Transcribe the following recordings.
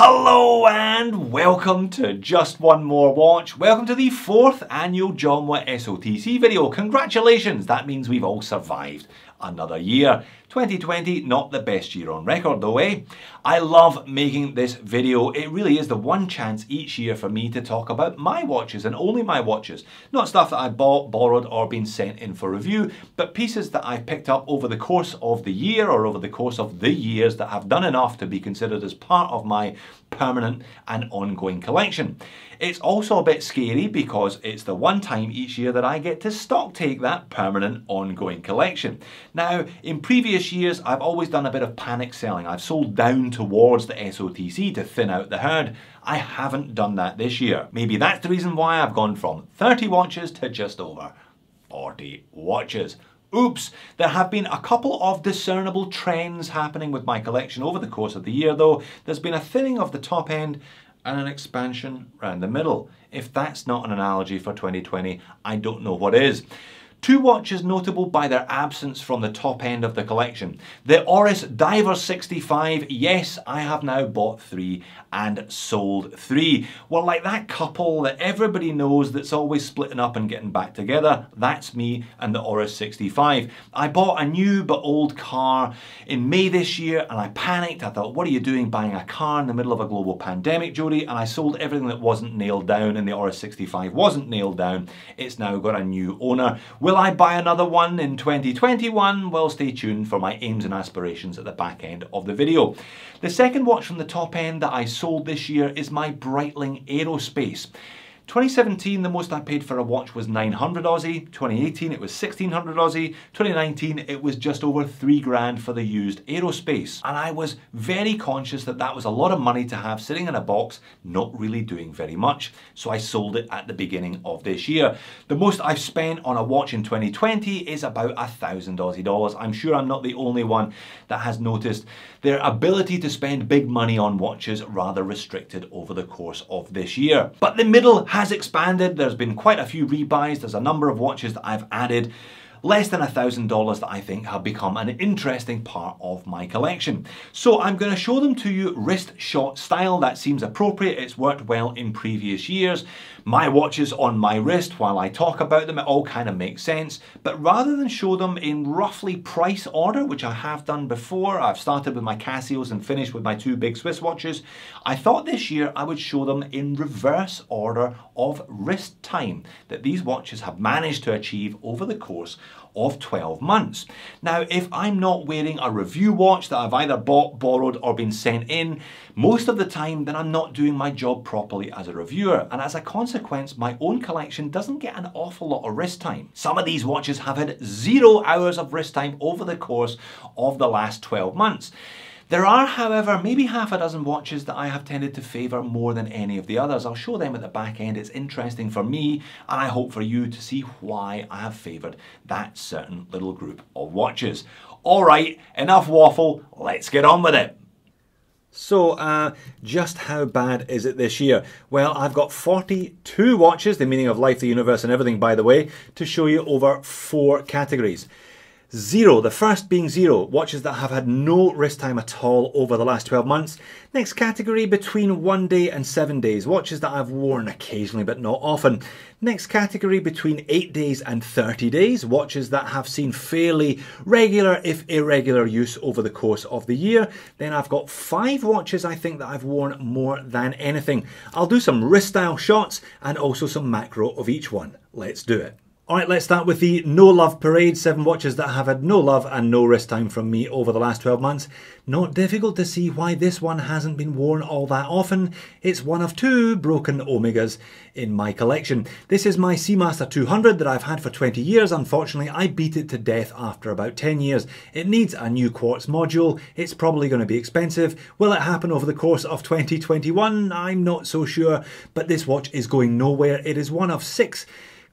Hello and welcome to Just One More Watch. Welcome to the fourth annual John Watt SOTC video. Congratulations, that means we've all survived another year. 2020, not the best year on record though, eh? I love making this video. It really is the one chance each year for me to talk about my watches and only my watches. Not stuff that I bought, borrowed or been sent in for review, but pieces that I picked up over the course of the year or over the course of the years that have done enough to be considered as part of my permanent and ongoing collection. It's also a bit scary because it's the one time each year that I get to stock take that permanent ongoing collection. Now, in previous previous years, I've always done a bit of panic selling. I've sold down towards the SOTC to thin out the herd. I haven't done that this year. Maybe that's the reason why I've gone from 30 watches to just over 40 watches. Oops, there have been a couple of discernible trends happening with my collection over the course of the year though. There's been a thinning of the top end and an expansion round the middle. If that's not an analogy for 2020, I don't know what is. Two watches notable by their absence from the top end of the collection. The Oris Diver 65, yes, I have now bought three and sold three. Well, like that couple that everybody knows that's always splitting up and getting back together, that's me and the Aura 65. I bought a new but old car in May this year and I panicked. I thought, what are you doing buying a car in the middle of a global pandemic, Jody? And I sold everything that wasn't nailed down and the Aura 65 wasn't nailed down. It's now got a new owner. Will I buy another one in 2021? Well, stay tuned for my aims and aspirations at the back end of the video. The second watch from the top end that I sold this year is my Breitling Aerospace. 2017, the most I paid for a watch was 900 Aussie, 2018 it was 1600 Aussie, 2019 it was just over three grand for the used aerospace. And I was very conscious that that was a lot of money to have sitting in a box, not really doing very much. So I sold it at the beginning of this year. The most I've spent on a watch in 2020 is about a thousand Aussie dollars. I'm sure I'm not the only one that has noticed their ability to spend big money on watches rather restricted over the course of this year. But the middle has expanded. There's been quite a few rebuys. There's a number of watches that I've added less than $1,000 that I think have become an interesting part of my collection. So I'm going to show them to you wrist shot style. That seems appropriate. It's worked well in previous years. My watch is on my wrist while I talk about them. It all kind of makes sense. But rather than show them in roughly price order, which I have done before, I've started with my Casios and finished with my two big Swiss watches, I thought this year I would show them in reverse order of wrist time that these watches have managed to achieve over the course of 12 months. Now, if I'm not wearing a review watch that I've either bought, borrowed, or been sent in, most of the time, then I'm not doing my job properly as a reviewer. And as a consequence, my own collection doesn't get an awful lot of wrist time. Some of these watches have had zero hours of wrist time over the course of the last 12 months. There are, however, maybe half a dozen watches that I have tended to favour more than any of the others. I'll show them at the back end. It's interesting for me and I hope for you to see why I have favoured that certain little group of watches. Alright, enough waffle, let's get on with it. So, uh, just how bad is it this year? Well, I've got 42 watches, the meaning of life, the universe, and everything, by the way, to show you over four categories. Zero, the first being zero, watches that have had no wrist time at all over the last 12 months. Next category, between one day and seven days, watches that I've worn occasionally but not often. Next category, between eight days and 30 days, watches that have seen fairly regular, if irregular, use over the course of the year. Then I've got five watches I think that I've worn more than anything. I'll do some wrist style shots and also some macro of each one. Let's do it. All right, let's start with the no love parade. Seven watches that have had no love and no wrist time from me over the last 12 months. Not difficult to see why this one hasn't been worn all that often. It's one of two broken Omegas in my collection. This is my Seamaster 200 that I've had for 20 years. Unfortunately, I beat it to death after about 10 years. It needs a new quartz module. It's probably going to be expensive. Will it happen over the course of 2021? I'm not so sure, but this watch is going nowhere. It is one of six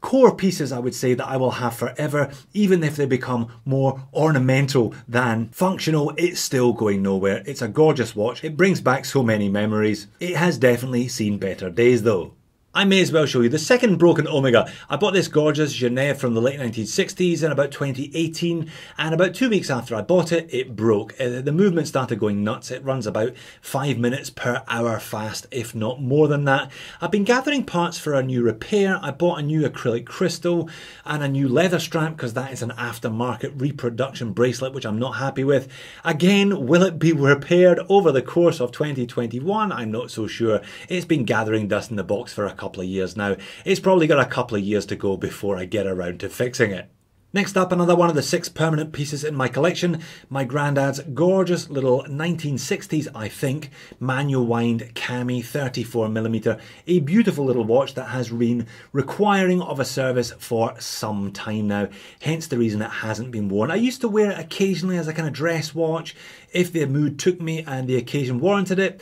core pieces I would say that I will have forever, even if they become more ornamental than functional, it's still going nowhere. It's a gorgeous watch, it brings back so many memories. It has definitely seen better days though. I may as well show you the second broken Omega. I bought this gorgeous Genève from the late 1960s in about 2018 and about two weeks after I bought it, it broke. Uh, the movement started going nuts. It runs about five minutes per hour fast, if not more than that. I've been gathering parts for a new repair. I bought a new acrylic crystal and a new leather strap because that is an aftermarket reproduction bracelet which I'm not happy with. Again, will it be repaired over the course of 2021? I'm not so sure. It's been gathering dust in the box for a couple of years now. It's probably got a couple of years to go before I get around to fixing it. Next up, another one of the six permanent pieces in my collection, my granddad's gorgeous little 1960s, I think, manual wind Cami 34mm, a beautiful little watch that has been requiring of a service for some time now, hence the reason it hasn't been worn. I used to wear it occasionally as a kind of dress watch if the mood took me and the occasion warranted it,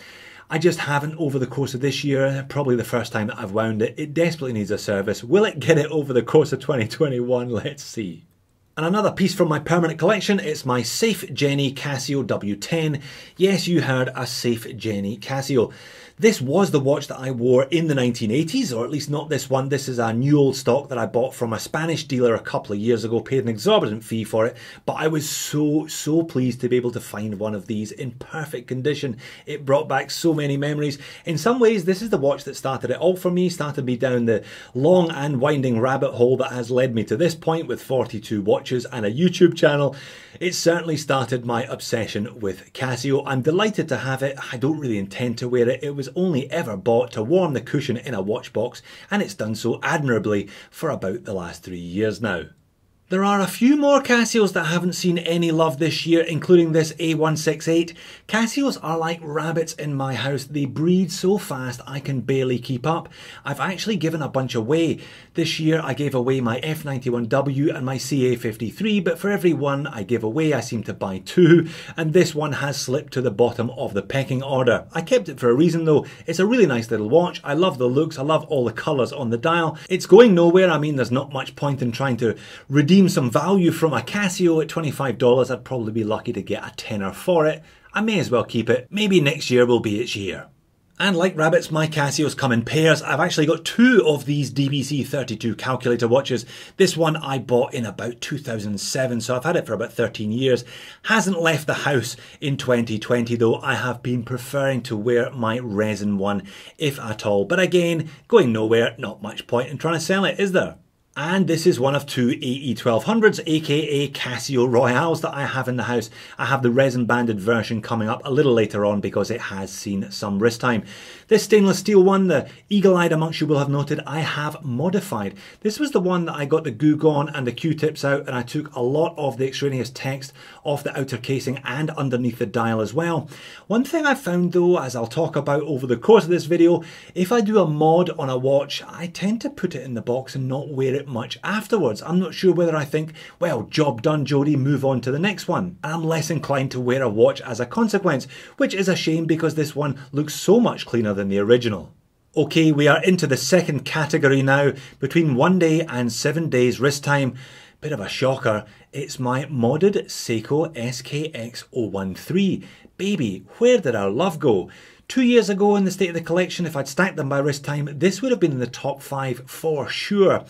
I just haven't over the course of this year, probably the first time that I've wound it. It desperately needs a service. Will it get it over the course of 2021? Let's see. And another piece from my permanent collection, it's my Safe Jenny Casio W10. Yes, you heard a Safe Jenny Casio. This was the watch that I wore in the 1980s, or at least not this one. This is a new old stock that I bought from a Spanish dealer a couple of years ago, paid an exorbitant fee for it, but I was so, so pleased to be able to find one of these in perfect condition. It brought back so many memories. In some ways, this is the watch that started it all for me, started me down the long and winding rabbit hole that has led me to this point with 42 watches watches and a YouTube channel. It certainly started my obsession with Casio. I'm delighted to have it. I don't really intend to wear it. It was only ever bought to warm the cushion in a watch box and it's done so admirably for about the last three years now. There are a few more Casios that haven't seen any love this year, including this A168. Casios are like rabbits in my house. They breed so fast I can barely keep up. I've actually given a bunch away. This year I gave away my F91W and my CA53, but for every one I give away I seem to buy two, and this one has slipped to the bottom of the pecking order. I kept it for a reason though. It's a really nice little watch. I love the looks. I love all the colours on the dial. It's going nowhere. I mean, there's not much point in trying to redeem redeem some value from a Casio at $25, I'd probably be lucky to get a tenner for it. I may as well keep it. Maybe next year will be its year. And like rabbits, my Casios come in pairs. I've actually got two of these DBC 32 calculator watches. This one I bought in about 2007, so I've had it for about 13 years. Hasn't left the house in 2020 though. I have been preferring to wear my resin one, if at all. But again, going nowhere, not much point in trying to sell it, is there? And this is one of two AE1200s, aka Casio Royales that I have in the house. I have the resin banded version coming up a little later on because it has seen some wrist time. This stainless steel one, the eagle-eyed amongst you will have noted, I have modified. This was the one that I got the goo gone and the Q-tips out and I took a lot of the extraneous text off the outer casing and underneath the dial as well. One thing I found though, as I'll talk about over the course of this video, if I do a mod on a watch, I tend to put it in the box and not wear it much afterwards. I'm not sure whether I think, well, job done, Jody, move on to the next one. I'm less inclined to wear a watch as a consequence, which is a shame because this one looks so much cleaner than than the original. Okay, we are into the second category now, between one day and seven days wrist time. Bit of a shocker, it's my modded Seiko SKX013. Baby, where did our love go? Two years ago in the state of the collection, if I'd stacked them by wrist time, this would have been in the top five for sure.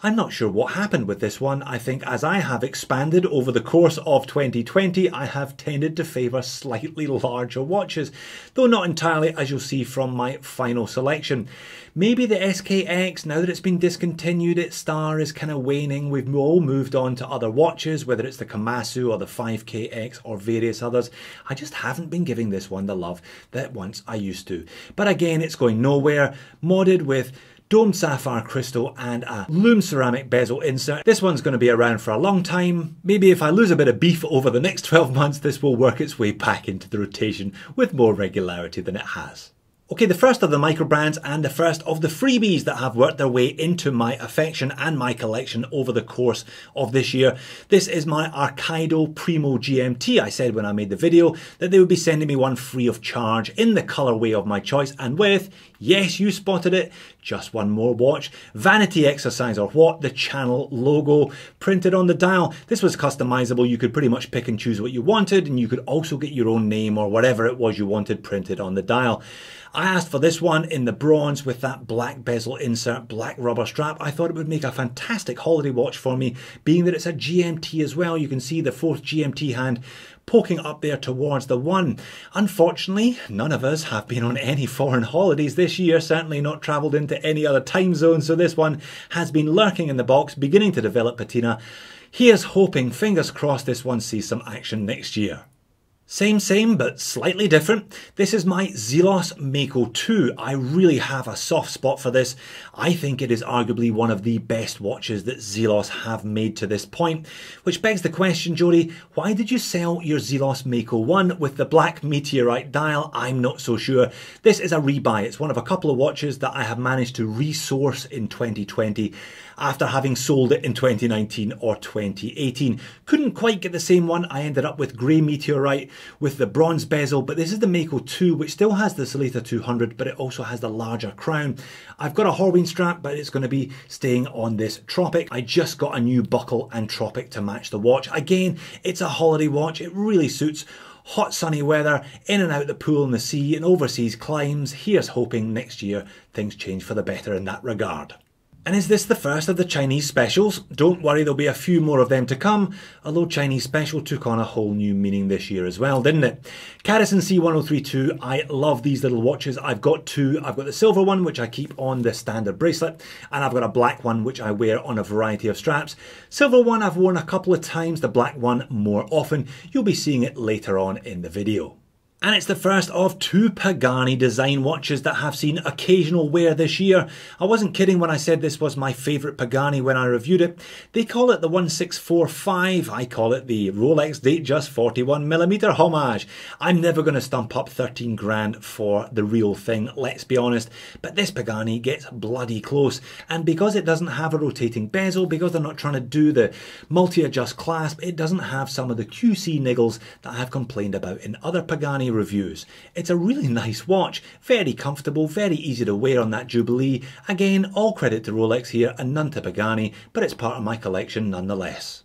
I'm not sure what happened with this one. I think as I have expanded over the course of 2020, I have tended to favour slightly larger watches, though not entirely as you'll see from my final selection. Maybe the SKX, now that it's been discontinued, its star is kind of waning. We've all moved on to other watches, whether it's the Komatsu or the 5KX or various others. I just haven't been giving this one the love that once I used to. But again, it's going nowhere, modded with domed sapphire crystal and a loom ceramic bezel insert. This one's going to be around for a long time. Maybe if I lose a bit of beef over the next 12 months, this will work its way back into the rotation with more regularity than it has. Okay, the first of the microbrands and the first of the freebies that have worked their way into my affection and my collection over the course of this year. This is my Archido Primo GMT. I said when I made the video that they would be sending me one free of charge in the colorway of my choice and with, yes, you spotted it, just one more watch, Vanity Exercise or what, the channel logo printed on the dial. This was customizable. You could pretty much pick and choose what you wanted and you could also get your own name or whatever it was you wanted printed on the dial. I asked for this one in the bronze with that black bezel insert, black rubber strap. I thought it would make a fantastic holiday watch for me, being that it's a GMT as well. You can see the fourth GMT hand poking up there towards the one. Unfortunately, none of us have been on any foreign holidays this year, certainly not travelled into any other time zone, so this one has been lurking in the box, beginning to develop patina. Here's hoping, fingers crossed, this one sees some action next year. Same, same, but slightly different. This is my Zelos Mako 2. I really have a soft spot for this. I think it is arguably one of the best watches that Zelos have made to this point, which begs the question, Jody, why did you sell your Zelos Mako 1 with the black meteorite dial? I'm not so sure. This is a rebuy. It's one of a couple of watches that I have managed to resource in 2020 after having sold it in 2019 or 2018. Couldn't quite get the same one. I ended up with grey meteorite with the bronze bezel, but this is the Mako 2, which still has the Salita 200, but it also has the larger crown. I've got a Horween strap, but it's going to be staying on this Tropic. I just got a new buckle and Tropic to match the watch. Again, it's a holiday watch. It really suits hot sunny weather, in and out the pool and the sea, and overseas climbs. Here's hoping next year things change for the better in that regard. And is this the first of the Chinese specials? Don't worry, there'll be a few more of them to come, although Chinese special took on a whole new meaning this year as well, didn't it? Cadison C1032, I love these little watches. I've got two. I've got the silver one, which I keep on the standard bracelet, and I've got a black one, which I wear on a variety of straps. Silver one I've worn a couple of times, the black one more often. You'll be seeing it later on in the video. And it's the first of two Pagani design watches that have seen occasional wear this year. I wasn't kidding when I said this was my favourite Pagani when I reviewed it. They call it the 1645, I call it the Rolex Datejust 41mm homage. I'm never going to stump up 13 grand for the real thing, let's be honest. But this Pagani gets bloody close. And because it doesn't have a rotating bezel, because they're not trying to do the multi-adjust clasp, it doesn't have some of the QC niggles that I've complained about in other Pagani reviews. It's a really nice watch, very comfortable, very easy to wear on that Jubilee. Again, all credit to Rolex here and none to Pagani, but it's part of my collection nonetheless.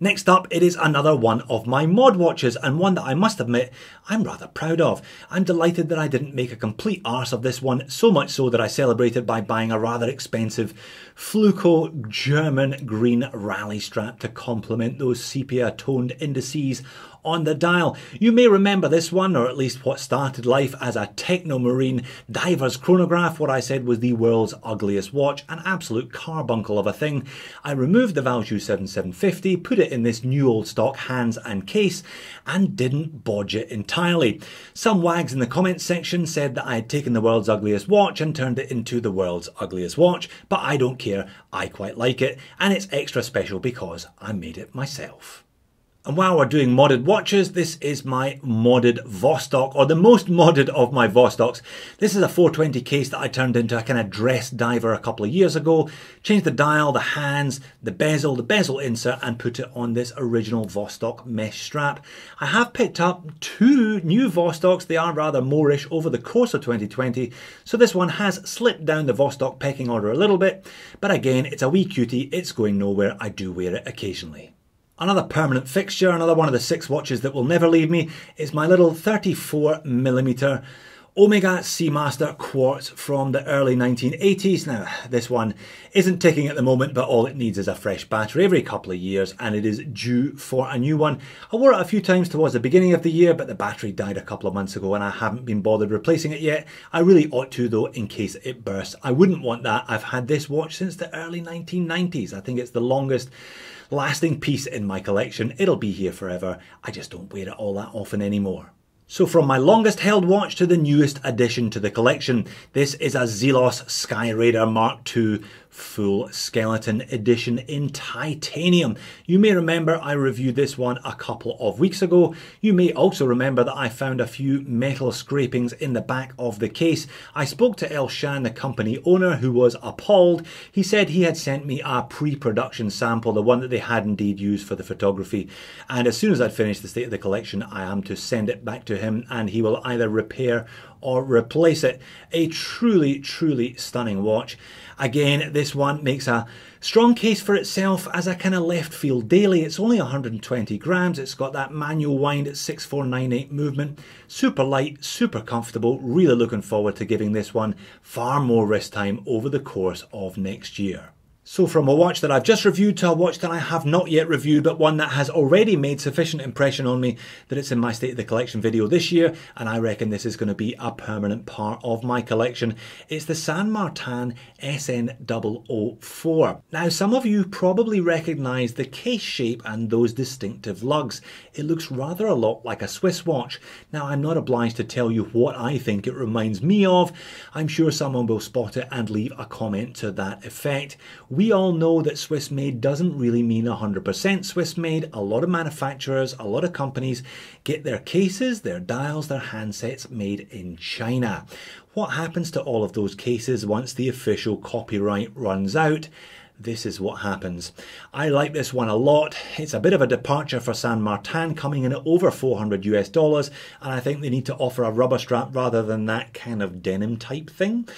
Next up, it is another one of my mod watches and one that I must admit I'm rather proud of. I'm delighted that I didn't make a complete arse of this one, so much so that I celebrated by buying a rather expensive Fluco German green rally strap to complement those sepia toned indices on the dial. You may remember this one, or at least what started life as a Technomarine diver's chronograph, what I said was the world's ugliest watch, an absolute carbuncle of a thing. I removed the Valjoux 7750, put it in this new old stock hands and case, and didn't bodge it entirely. Some wags in the comments section said that I had taken the world's ugliest watch and turned it into the world's ugliest watch, but I don't care, I quite like it, and it's extra special because I made it myself. And while we're doing modded watches, this is my modded Vostok, or the most modded of my Vostoks. This is a 420 case that I turned into a kind of dress diver a couple of years ago. Changed the dial, the hands, the bezel, the bezel insert, and put it on this original Vostok mesh strap. I have picked up two new Vostoks. They are rather Moorish over the course of 2020, so this one has slipped down the Vostok pecking order a little bit. But again, it's a wee cutie. It's going nowhere. I do wear it occasionally. Another permanent fixture, another one of the six watches that will never leave me, is my little 34mm Omega Seamaster Quartz from the early 1980s. Now, this one isn't ticking at the moment, but all it needs is a fresh battery every couple of years, and it is due for a new one. I wore it a few times towards the beginning of the year, but the battery died a couple of months ago, and I haven't been bothered replacing it yet. I really ought to, though, in case it bursts. I wouldn't want that. I've had this watch since the early 1990s. I think it's the longest lasting piece in my collection. It'll be here forever. I just don't wear it all that often anymore. So from my longest held watch to the newest addition to the collection, this is a Zelos Sky Raider Mark II full skeleton edition in titanium. You may remember I reviewed this one a couple of weeks ago. You may also remember that I found a few metal scrapings in the back of the case. I spoke to El Shan, the company owner, who was appalled. He said he had sent me a pre-production sample, the one that they had indeed used for the photography. And as soon as I'd finished the state of the collection, I am to send it back to him and he will either repair or replace it. A truly, truly stunning watch. Again, this one makes a strong case for itself as a kind of left field daily. It's only 120 grams. It's got that manual wind at 6498 movement. Super light, super comfortable. Really looking forward to giving this one far more rest time over the course of next year. So from a watch that I've just reviewed to a watch that I have not yet reviewed, but one that has already made sufficient impression on me that it's in my State of the Collection video this year, and I reckon this is going to be a permanent part of my collection. It's the San Martin SN004. Now, some of you probably recognise the case shape and those distinctive lugs. It looks rather a lot like a Swiss watch. Now, I'm not obliged to tell you what I think it reminds me of. I'm sure someone will spot it and leave a comment to that effect. We all know that Swiss made doesn't really mean 100% Swiss made. A lot of manufacturers, a lot of companies get their cases, their dials, their handsets made in China. What happens to all of those cases once the official copyright runs out? this is what happens. I like this one a lot. It's a bit of a departure for San Martin, coming in at over 400 US dollars, and I think they need to offer a rubber strap rather than that kind of denim type thing.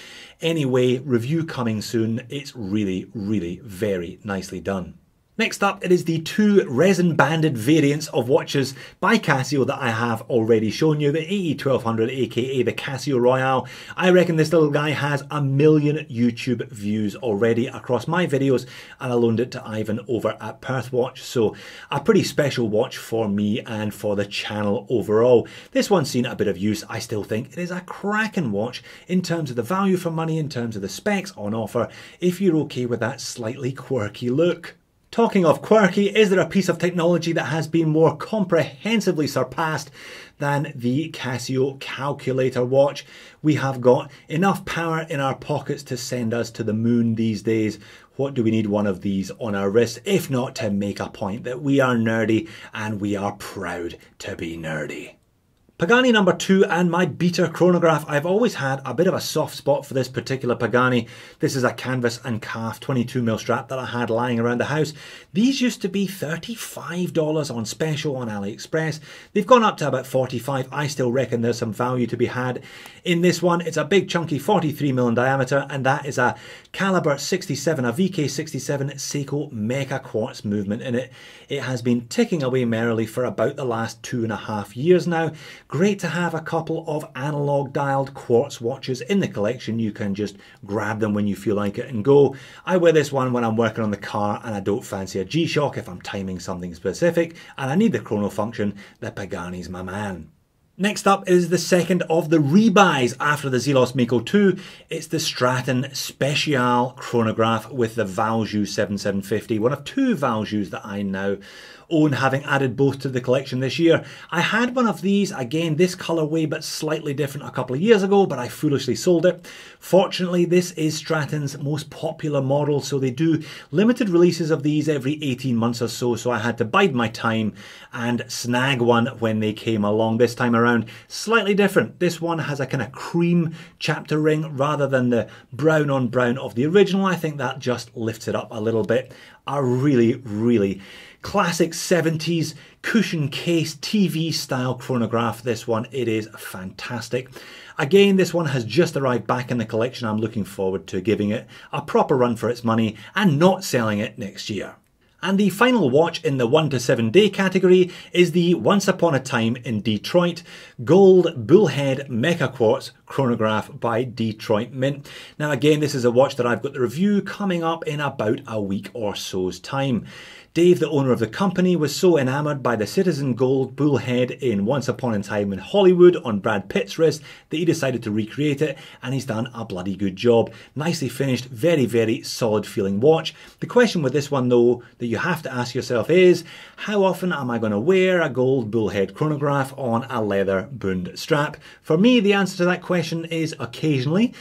Anyway, review coming soon. It's really, really very nicely done. Next up, it is the two resin banded variants of watches by Casio that I have already shown you, the AE1200 aka the Casio Royale. I reckon this little guy has a million YouTube views already across my videos and I loaned it to Ivan over at Perth Watch, so a pretty special watch for me and for the channel overall. This one's seen a bit of use, I still think it is a cracking watch in terms of the value for money, in terms of the specs on offer, if you're okay with that slightly quirky look. Talking of quirky, is there a piece of technology that has been more comprehensively surpassed than the Casio calculator watch? We have got enough power in our pockets to send us to the moon these days. What do we need one of these on our wrist, if not to make a point that we are nerdy and we are proud to be nerdy? Pagani number two and my Beta chronograph. I've always had a bit of a soft spot for this particular Pagani. This is a canvas and calf 22 mil strap that I had lying around the house. These used to be $35 on special on AliExpress. They've gone up to about 45. I still reckon there's some value to be had in this one. It's a big chunky 43 mil in diameter and that is a caliber 67, a VK67 Seiko Mecha Quartz movement in it. It has been ticking away merrily for about the last two and a half years now Great to have a couple of analog dialed quartz watches in the collection. You can just grab them when you feel like it and go. I wear this one when I'm working on the car and I don't fancy a G-Shock if I'm timing something specific and I need the chrono function, the Pagani's my man. Next up is the second of the rebuys after the Zelos Miko 2. It's the Stratton Special chronograph with the Valjoux 7750, one of two Valjoux that I now own, having added both to the collection this year. I had one of these, again, this colorway, but slightly different a couple of years ago, but I foolishly sold it. Fortunately, this is Stratton's most popular model, so they do limited releases of these every 18 months or so, so I had to bide my time and snag one when they came along. This time around, slightly different. This one has a kind of cream chapter ring rather than the brown on brown of the original. I think that just lifts it up a little bit. A really, really classic 70s cushion case TV style chronograph. This one, it is fantastic. Again, this one has just arrived back in the collection. I'm looking forward to giving it a proper run for its money and not selling it next year. And the final watch in the 1 to 7 day category is the Once Upon a Time in Detroit Gold Bullhead Mecha Quartz Chronograph by Detroit Mint. Now again, this is a watch that I've got the review coming up in about a week or so's time. Dave, the owner of the company, was so enamoured by the Citizen Gold bullhead in Once Upon a Time in Hollywood on Brad Pitt's wrist that he decided to recreate it, and he's done a bloody good job. Nicely finished, very, very solid feeling watch. The question with this one, though, that you have to ask yourself is how often am I going to wear a gold bullhead chronograph on a leather bund strap? For me, the answer to that question is occasionally.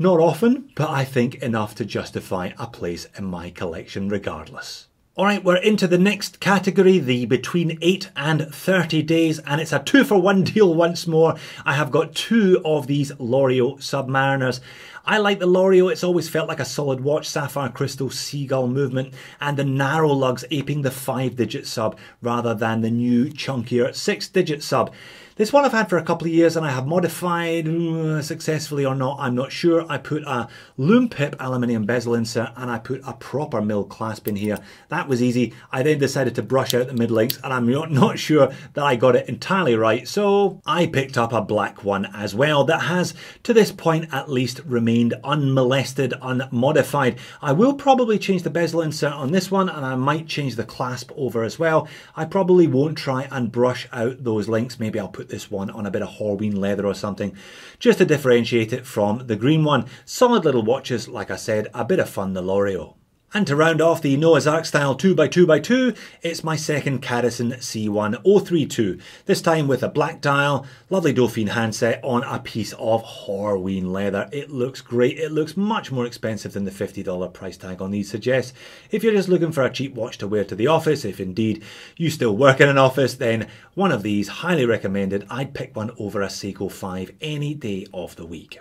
Not often, but I think enough to justify a place in my collection regardless. All right, we're into the next category, the between 8 and 30 days, and it's a two for one deal once more. I have got two of these L'Oreal Submariners. I like the L'Oreal, it's always felt like a solid watch, Sapphire Crystal, Seagull Movement, and the narrow lugs aping the five digit sub rather than the new chunkier six digit sub. This one I've had for a couple of years and I have modified mm, successfully or not, I'm not sure. I put a loom pip aluminium bezel insert and I put a proper mill clasp in here. That was easy. I then decided to brush out the mid links and I'm not sure that I got it entirely right. So I picked up a black one as well that has to this point at least remained remained unmolested, unmodified. I will probably change the bezel insert on this one and I might change the clasp over as well. I probably won't try and brush out those links. Maybe I'll put this one on a bit of Horween leather or something just to differentiate it from the green one. Solid little watches, like I said, a bit of fun, the L'Oreal. And to round off the Noah's Ark style 2x2x2, it's my second Carrison C1032, this time with a black dial, lovely Dauphine handset on a piece of Horween leather. It looks great, it looks much more expensive than the $50 price tag on these suggests. If you're just looking for a cheap watch to wear to the office, if indeed you still work in an office, then one of these highly recommended. I'd pick one over a Seiko 5 any day of the week.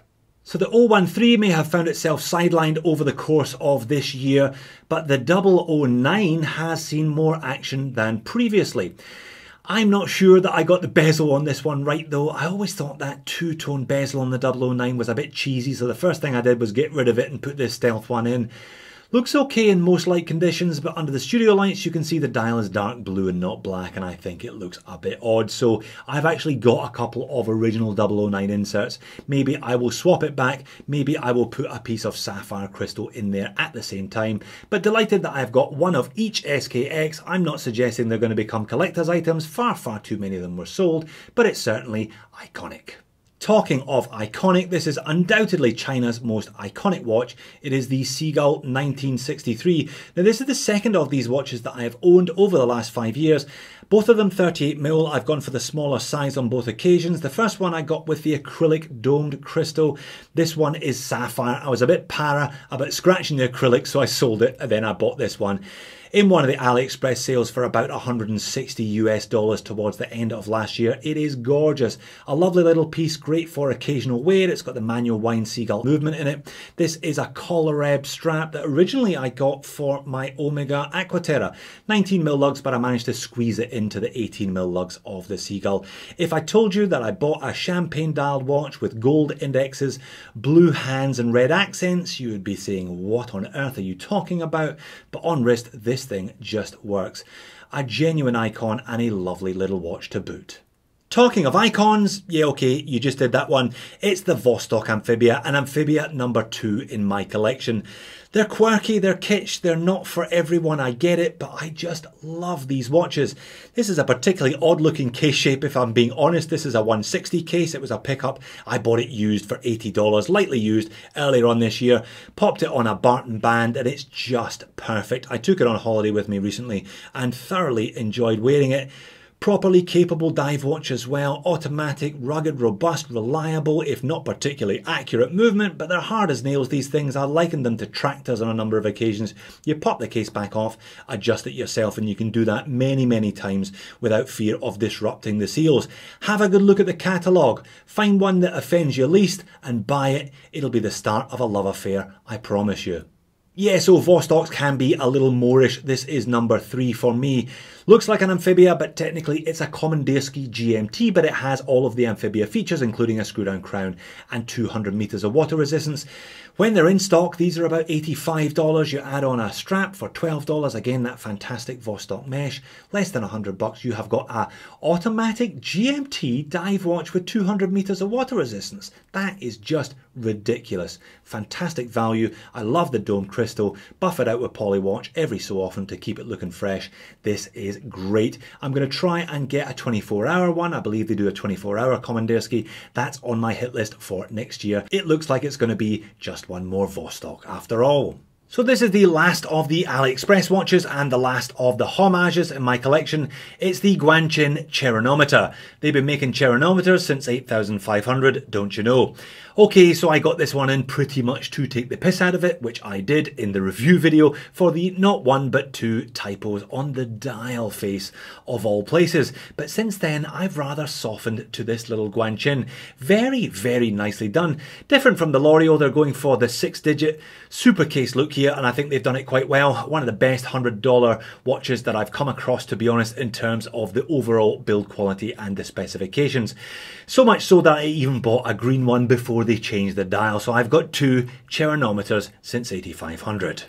So the 013 may have found itself sidelined over the course of this year, but the 009 has seen more action than previously. I'm not sure that I got the bezel on this one right though. I always thought that two-tone bezel on the 009 was a bit cheesy, so the first thing I did was get rid of it and put this stealth one in. Looks okay in most light conditions, but under the studio lights you can see the dial is dark blue and not black, and I think it looks a bit odd. So I've actually got a couple of original 009 inserts. Maybe I will swap it back, maybe I will put a piece of sapphire crystal in there at the same time. But delighted that I've got one of each SKX. I'm not suggesting they're going to become collector's items, far, far too many of them were sold, but it's certainly iconic. Talking of iconic, this is undoubtedly China's most iconic watch. It is the Seagull 1963. Now this is the second of these watches that I have owned over the last five years. Both of them 38mm, I've gone for the smaller size on both occasions. The first one I got with the acrylic domed crystal. This one is sapphire. I was a bit para about scratching the acrylic so I sold it and then I bought this one in one of the AliExpress sales for about 160 US dollars towards the end of last year. It is gorgeous. A lovely little piece, great for occasional wear. It's got the manual wine seagull movement in it. This is a Collareb strap that originally I got for my Omega Aquaterra. 19 mil lugs, but I managed to squeeze it into the 18 mil lugs of the seagull. If I told you that I bought a champagne dialed watch with gold indexes, blue hands and red accents, you would be saying, what on earth are you talking about? But on wrist, this this thing just works. A genuine icon and a lovely little watch to boot. Talking of icons, yeah, okay, you just did that one. It's the Vostok Amphibia, and Amphibia number two in my collection. They're quirky, they're kitsch, they're not for everyone, I get it, but I just love these watches. This is a particularly odd looking case shape, if I'm being honest. This is a 160 case, it was a pickup. I bought it used for $80, lightly used, earlier on this year. Popped it on a Barton band and it's just perfect. I took it on holiday with me recently and thoroughly enjoyed wearing it properly capable dive watches well, automatic, rugged, robust, reliable, if not particularly accurate movement, but they're hard as nails, these things. I likened them to tractors on a number of occasions. You pop the case back off, adjust it yourself, and you can do that many, many times without fear of disrupting the seals. Have a good look at the catalogue, find one that offends you least, and buy it. It'll be the start of a love affair, I promise you. Yeah, so Vostok's can be a little Moorish. This is number three for me. Looks like an amphibia, but technically it's a common GMT, but it has all of the amphibia features, including a screw-down crown and 200 meters of water resistance. When they're in stock, these are about $85. You add on a strap for $12. Again, that fantastic Vostok mesh. Less than 100 bucks. You have got a automatic GMT dive watch with 200 meters of water resistance. That is just ridiculous. Fantastic value. I love the dome crystal. Buff it out with Polywatch every so often to keep it looking fresh. This is great. I'm going to try and get a 24 hour one. I believe they do a 24 hour Commandeerski. That's on my hit list for next year. It looks like it's going to be just one more Vostok after all. So this is the last of the AliExpress watches and the last of the homages in my collection. It's the Guanchin Cheronometer. They've been making Cheronometers since 8500, don't you know? Okay, so I got this one in pretty much to take the piss out of it, which I did in the review video for the not one but two typos on the dial face of all places. But since then, I've rather softened to this little guanchin. Very, very nicely done. Different from the L'Oreal, they're going for the six digit super case look here, and I think they've done it quite well. One of the best $100 watches that I've come across, to be honest, in terms of the overall build quality and the specifications. So much so that I even bought a green one before they changed the dial, so I've got two Chernometers since 8500.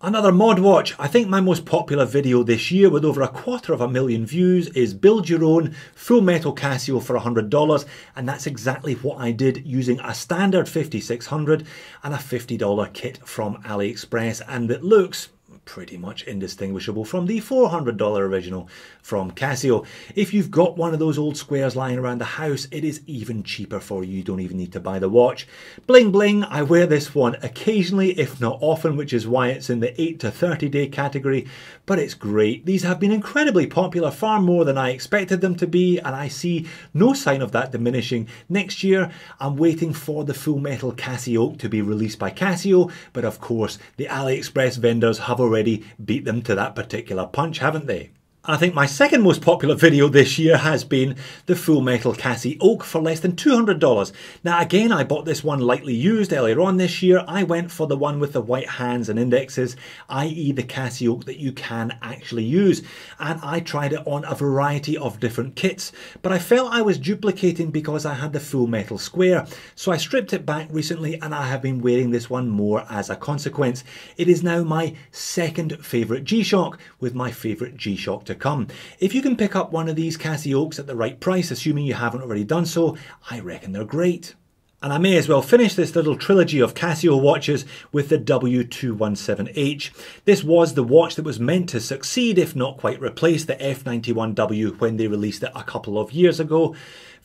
Another mod watch, I think my most popular video this year with over a quarter of a million views is build your own full metal Casio for $100 and that's exactly what I did using a standard 5600 and a $50 kit from AliExpress and it looks pretty much indistinguishable from the $400 original from Casio. If you've got one of those old squares lying around the house, it is even cheaper for you. You don't even need to buy the watch. Bling bling, I wear this one occasionally, if not often, which is why it's in the 8 to 30 day category, but it's great. These have been incredibly popular, far more than I expected them to be, and I see no sign of that diminishing. Next year, I'm waiting for the full metal Casio to be released by Casio, but of course, the AliExpress vendors have already already beat them to that particular punch, haven't they? I think my second most popular video this year has been the Full Metal Cassie Oak for less than $200. Now again, I bought this one lightly used earlier on this year. I went for the one with the white hands and indexes, i.e. the Cassie Oak that you can actually use. And I tried it on a variety of different kits, but I felt I was duplicating because I had the Full Metal Square. So I stripped it back recently and I have been wearing this one more as a consequence. It is now my second favourite G-Shock with my favourite G-Shock to come. If you can pick up one of these Cassie Oaks at the right price, assuming you haven't already done so, I reckon they're great. And I may as well finish this little trilogy of Casio watches with the W217H. This was the watch that was meant to succeed, if not quite replace, the F91W when they released it a couple of years ago.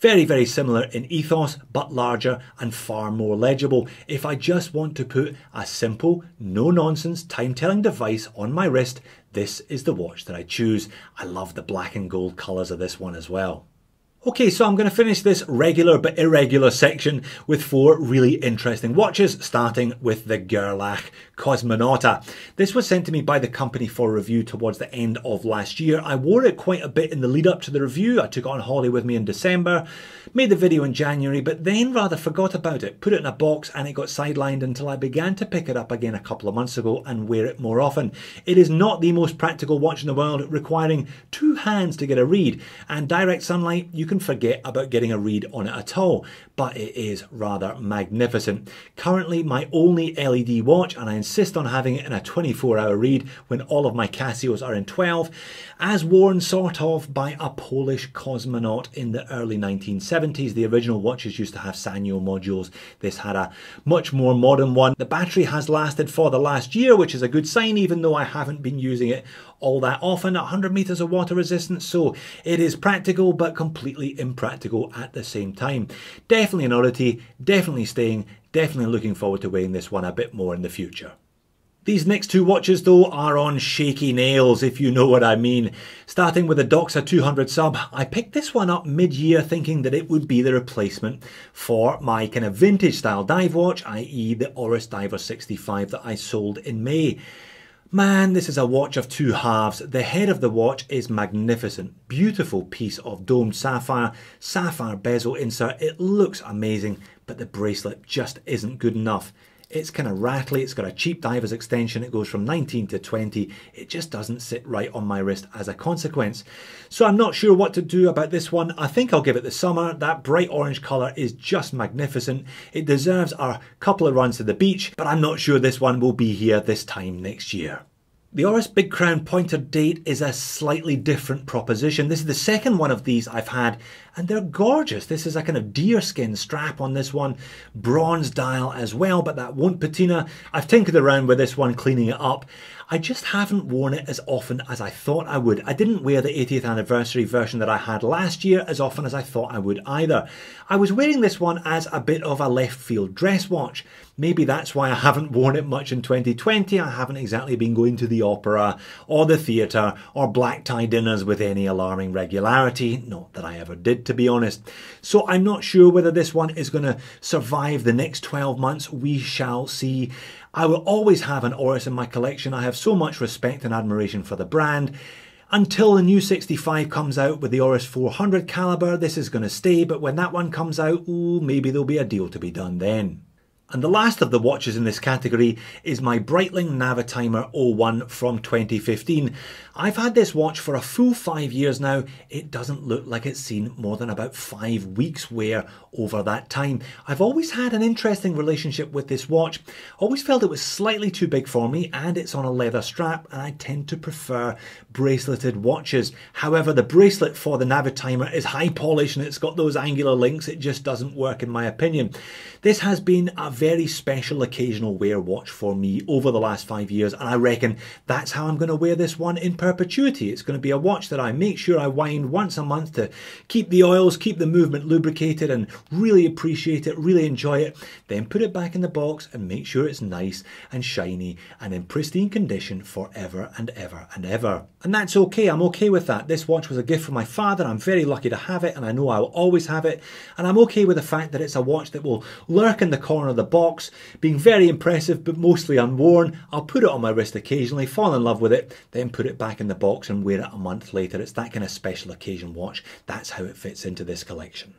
Very, very similar in ethos, but larger and far more legible. If I just want to put a simple, no nonsense time telling device on my wrist, this is the watch that I choose. I love the black and gold colors of this one as well. Okay, so I'm going to finish this regular but irregular section with four really interesting watches, starting with the Gerlach Cosmonauta. This was sent to me by the company for review towards the end of last year. I wore it quite a bit in the lead up to the review. I took it on holiday with me in December, made the video in January, but then rather forgot about it, put it in a box and it got sidelined until I began to pick it up again a couple of months ago and wear it more often. It is not the most practical watch in the world, requiring two hands to get a read and direct sunlight, you can can forget about getting a read on it at all, but it is rather magnificent. Currently my only LED watch and I insist on having it in a 24 hour read when all of my Casios are in 12, as worn sort of by a Polish cosmonaut in the early 1970s. The original watches used to have Sanyo modules. This had a much more modern one. The battery has lasted for the last year, which is a good sign even though I haven't been using it all that often, 100 metres of water resistance, so it is practical but completely impractical at the same time. Definitely an oddity, definitely staying, definitely looking forward to weighing this one a bit more in the future. These next two watches, though, are on shaky nails, if you know what I mean. Starting with the Doxa 200 sub, I picked this one up mid year thinking that it would be the replacement for my kind of vintage style dive watch, i.e., the Oris Diver 65 that I sold in May. Man, this is a watch of two halves. The head of the watch is magnificent. Beautiful piece of domed sapphire, sapphire bezel insert. It looks amazing, but the bracelet just isn't good enough. It's kind of rattly, it's got a cheap diver's extension, it goes from 19 to 20. It just doesn't sit right on my wrist as a consequence. So I'm not sure what to do about this one. I think I'll give it the summer. That bright orange colour is just magnificent. It deserves a couple of runs to the beach, but I'm not sure this one will be here this time next year. The Oris Big Crown Pointer Date is a slightly different proposition. This is the second one of these I've had, and they're gorgeous. This is a kind of deerskin strap on this one, bronze dial as well, but that won't patina. I've tinkered around with this one, cleaning it up. I just haven't worn it as often as I thought I would. I didn't wear the 80th anniversary version that I had last year as often as I thought I would either. I was wearing this one as a bit of a left field dress watch. Maybe that's why I haven't worn it much in 2020. I haven't exactly been going to the opera or the theatre or black tie dinners with any alarming regularity. Not that I ever did, to be honest. So I'm not sure whether this one is going to survive the next 12 months. We shall see. I will always have an Oris in my collection. I have so much respect and admiration for the brand. Until the new 65 comes out with the Oris 400 caliber, this is going to stay, but when that one comes out, ooh, maybe there'll be a deal to be done then. And the last of the watches in this category is my Breitling Navitimer 01 from 2015. I've had this watch for a full five years now. It doesn't look like it's seen more than about five weeks wear over that time. I've always had an interesting relationship with this watch. Always felt it was slightly too big for me and it's on a leather strap and I tend to prefer braceleted watches. However, the bracelet for the Navitimer is high polish and it's got those angular links. It just doesn't work in my opinion. This has been a very special occasional wear watch for me over the last five years, and I reckon that's how I'm going to wear this one in perpetuity. It's going to be a watch that I make sure I wind once a month to keep the oils, keep the movement lubricated, and really appreciate it, really enjoy it. Then put it back in the box and make sure it's nice and shiny and in pristine condition forever and ever and ever. And that's okay, I'm okay with that. This watch was a gift from my father, I'm very lucky to have it, and I know I'll always have it. And I'm okay with the fact that it's a watch that will lurk in the corner of the box, being very impressive but mostly unworn. I'll put it on my wrist occasionally, fall in love with it, then put it back in the box and wear it a month later. It's that kind of special occasion watch. That's how it fits into this collection.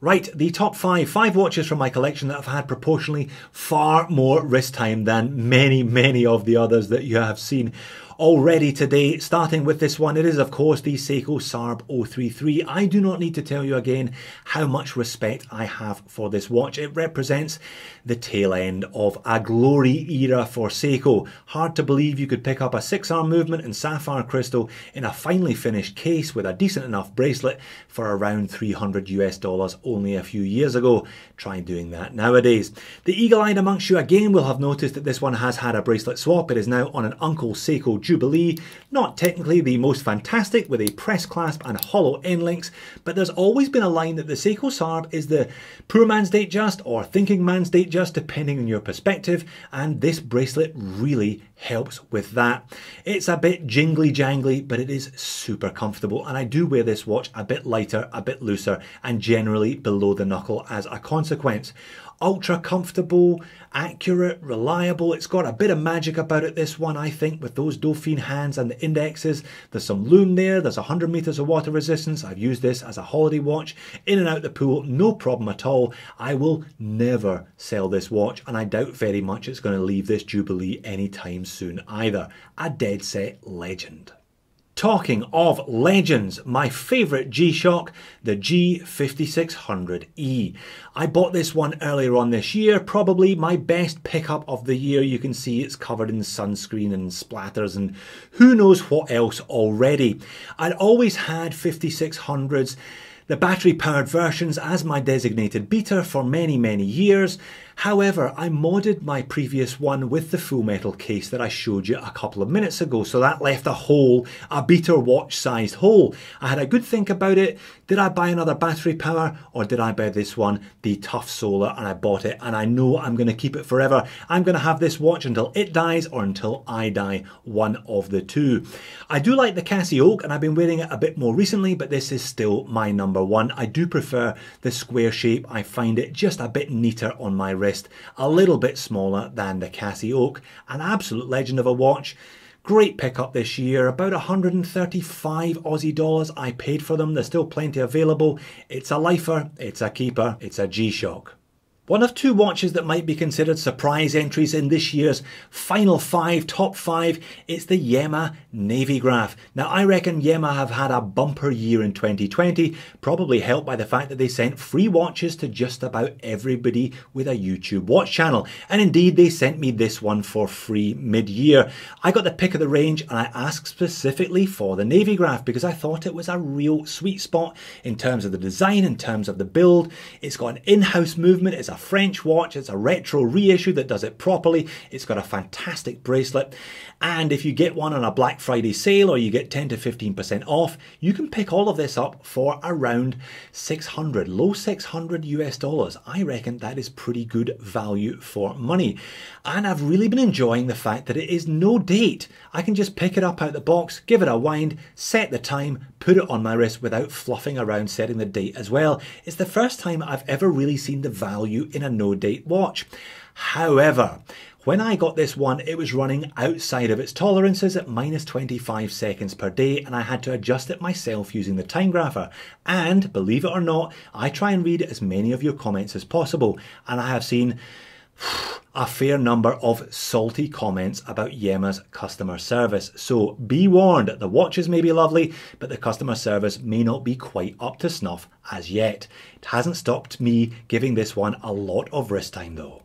Right, the top five. Five watches from my collection that have had proportionally far more wrist time than many, many of the others that you have seen already today, starting with this one. It is, of course, the Seiko Sarb 033. I do not need to tell you again how much respect I have for this watch. It represents the tail end of a glory era for Seiko. Hard to believe you could pick up a 6 arm movement in sapphire crystal in a finely finished case with a decent enough bracelet for around 300 US dollars only a few years ago. Try doing that nowadays. The eagle-eyed amongst you again will have noticed that this one has had a bracelet swap. It is now on an Uncle Seiko Jubilee, not technically the most fantastic with a press clasp and hollow end links, but there's always been a line that the Seiko Saab is the poor man's date just or thinking man's date just depending on your perspective and this bracelet really helps with that. It's a bit jingly jangly but it is super comfortable and I do wear this watch a bit lighter, a bit looser and generally below the knuckle as a consequence ultra comfortable, accurate, reliable. It's got a bit of magic about it, this one, I think, with those Dauphine hands and the indexes. There's some loom there, there's 100 meters of water resistance. I've used this as a holiday watch, in and out the pool, no problem at all. I will never sell this watch, and I doubt very much it's going to leave this Jubilee anytime soon either. A dead set legend. Talking of legends, my favourite G-Shock, the G5600E. I bought this one earlier on this year, probably my best pickup of the year. You can see it's covered in sunscreen and splatters and who knows what else already. I'd always had 5600s the battery powered versions as my designated beater for many, many years, However, I modded my previous one with the full metal case that I showed you a couple of minutes ago, so that left a hole, a beater watch sized hole. I had a good think about it. Did I buy another battery power or did I buy this one, the Tough Solar, and I bought it and I know I'm going to keep it forever. I'm going to have this watch until it dies or until I die, one of the two. I do like the Cassie Oak and I've been wearing it a bit more recently, but this is still my number one. I do prefer the square shape. I find it just a bit neater on my wrist wrist, a little bit smaller than the Cassie Oak, an absolute legend of a watch. Great pickup this year, about 135 Aussie dollars I paid for them, there's still plenty available. It's a lifer, it's a keeper, it's a G-Shock. One of two watches that might be considered surprise entries in this year's final five, top five, is the Yema Navy Graph. Now, I reckon Yema have had a bumper year in 2020, probably helped by the fact that they sent free watches to just about everybody with a YouTube watch channel. And indeed, they sent me this one for free mid year. I got the pick of the range and I asked specifically for the Navy Graph because I thought it was a real sweet spot in terms of the design, in terms of the build. It's got an in house movement, it's a French watch, it's a retro reissue that does it properly, it's got a fantastic bracelet, and if you get one on a Black Friday sale or you get 10 to 15% off, you can pick all of this up for around 600, low 600 US dollars. I reckon that is pretty good value for money. And I've really been enjoying the fact that it is no date. I can just pick it up out the box, give it a wind, set the time, put it on my wrist without fluffing around setting the date as well. It's the first time I've ever really seen the value in a no date watch. However, when I got this one, it was running outside of its tolerances at minus 25 seconds per day, and I had to adjust it myself using the time grapher. And believe it or not, I try and read as many of your comments as possible, and I have seen a fair number of salty comments about Yema's customer service. So be warned, the watches may be lovely, but the customer service may not be quite up to snuff as yet. It hasn't stopped me giving this one a lot of wrist time though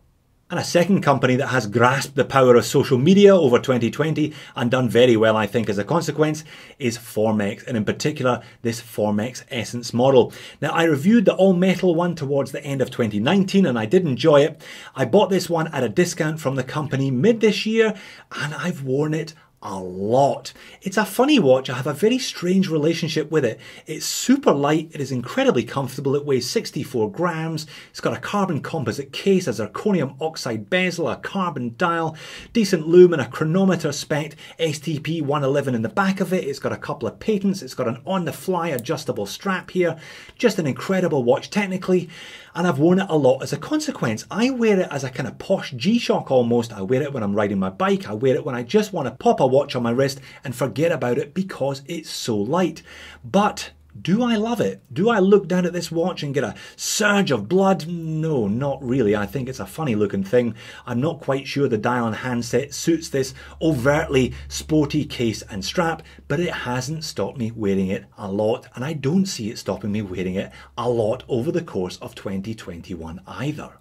and a second company that has grasped the power of social media over 2020 and done very well, I think, as a consequence, is Formex, and in particular, this Formex Essence model. Now, I reviewed the all metal one towards the end of 2019 and I did enjoy it. I bought this one at a discount from the company mid this year, and I've worn it a lot. It's a funny watch, I have a very strange relationship with it. It's super light, it is incredibly comfortable, it weighs 64 grams, it's got a carbon composite case, a zirconium oxide bezel, a carbon dial, decent lumen, a chronometer spec, STP 111 in the back of it, it's got a couple of patents, it's got an on-the-fly adjustable strap here, just an incredible watch technically and I've worn it a lot as a consequence. I wear it as a kind of posh G-Shock almost. I wear it when I'm riding my bike. I wear it when I just want to pop a watch on my wrist and forget about it because it's so light. But do I love it? Do I look down at this watch and get a surge of blood? No, not really. I think it's a funny looking thing. I'm not quite sure the dial and handset suits this overtly sporty case and strap, but it hasn't stopped me wearing it a lot, and I don't see it stopping me wearing it a lot over the course of 2021 either.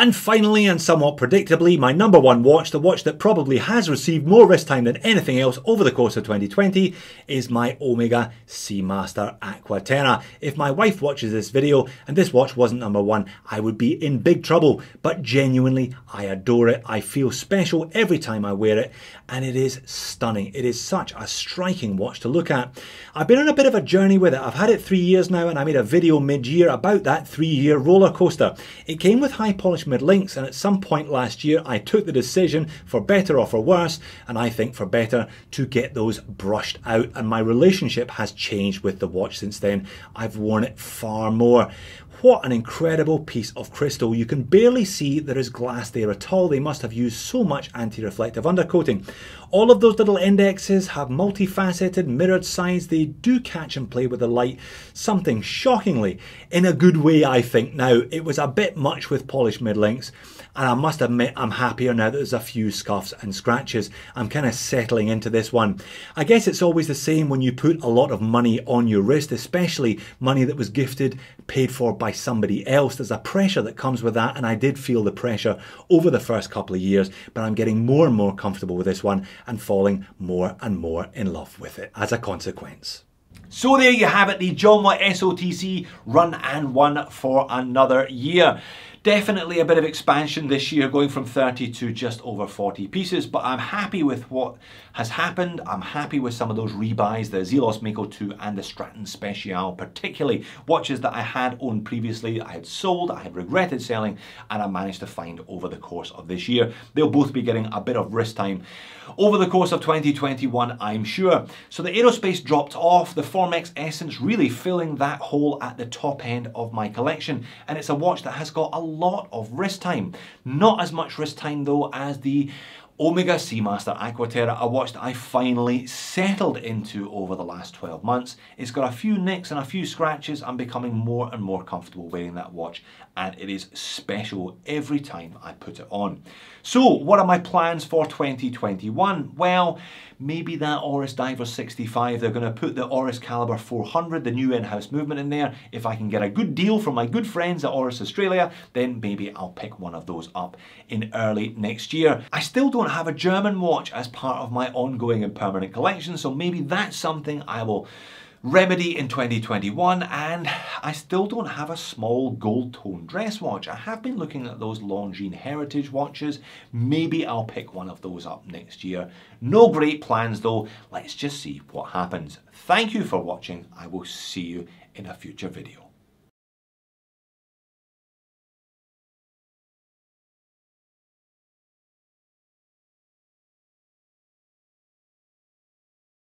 And finally, and somewhat predictably, my number one watch, the watch that probably has received more wrist time than anything else over the course of 2020, is my Omega Seamaster Aquaterra. If my wife watches this video and this watch wasn't number one, I would be in big trouble. But genuinely, I adore it. I feel special every time I wear it, and it is stunning. It is such a striking watch to look at. I've been on a bit of a journey with it. I've had it three years now, and I made a video mid year about that three year roller coaster. It came with high polish Mid Links, and at some point last year, I took the decision, for better or for worse, and I think for better, to get those brushed out. And my relationship has changed with the watch since then. I've worn it far more. What an incredible piece of crystal. You can barely see there is glass there at all. They must have used so much anti-reflective undercoating. All of those little indexes have multifaceted mirrored sides. They do catch and play with the light, something shockingly in a good way, I think. Now, it was a bit much with polished mid-links, and I must admit I'm happier now that there's a few scuffs and scratches. I'm kind of settling into this one. I guess it's always the same when you put a lot of money on your wrist, especially money that was gifted, paid for by by somebody else. There's a pressure that comes with that, and I did feel the pressure over the first couple of years, but I'm getting more and more comfortable with this one and falling more and more in love with it as a consequence. So there you have it, the John White SOTC run and one for another year. Definitely a bit of expansion this year, going from 30 to just over 40 pieces, but I'm happy with what has happened. I'm happy with some of those rebuys, the Zelos Mako 2 and the Stratton Special, particularly watches that I had owned previously, I had sold, I had regretted selling, and I managed to find over the course of this year. They'll both be getting a bit of wrist time over the course of 2021, I'm sure. So the Aerospace dropped off, the Formex Essence really filling that hole at the top end of my collection, and it's a watch that has got a lot of wrist time. Not as much wrist time though as the Omega Seamaster Aquaterra, a watch that I finally settled into over the last 12 months. It's got a few nicks and a few scratches. I'm becoming more and more comfortable wearing that watch and it is special every time I put it on. So what are my plans for 2021? Well, maybe that Oris Diver 65, they're going to put the Oris Caliber 400, the new in-house movement in there. If I can get a good deal from my good friends at Oris Australia, then maybe I'll pick one of those up in early next year. I still don't have a German watch as part of my ongoing and permanent collection, so maybe that's something I will Remedy in 2021 and I still don't have a small gold tone dress watch. I have been looking at those Longines Heritage watches. Maybe I'll pick one of those up next year. No great plans though. Let's just see what happens. Thank you for watching. I will see you in a future video.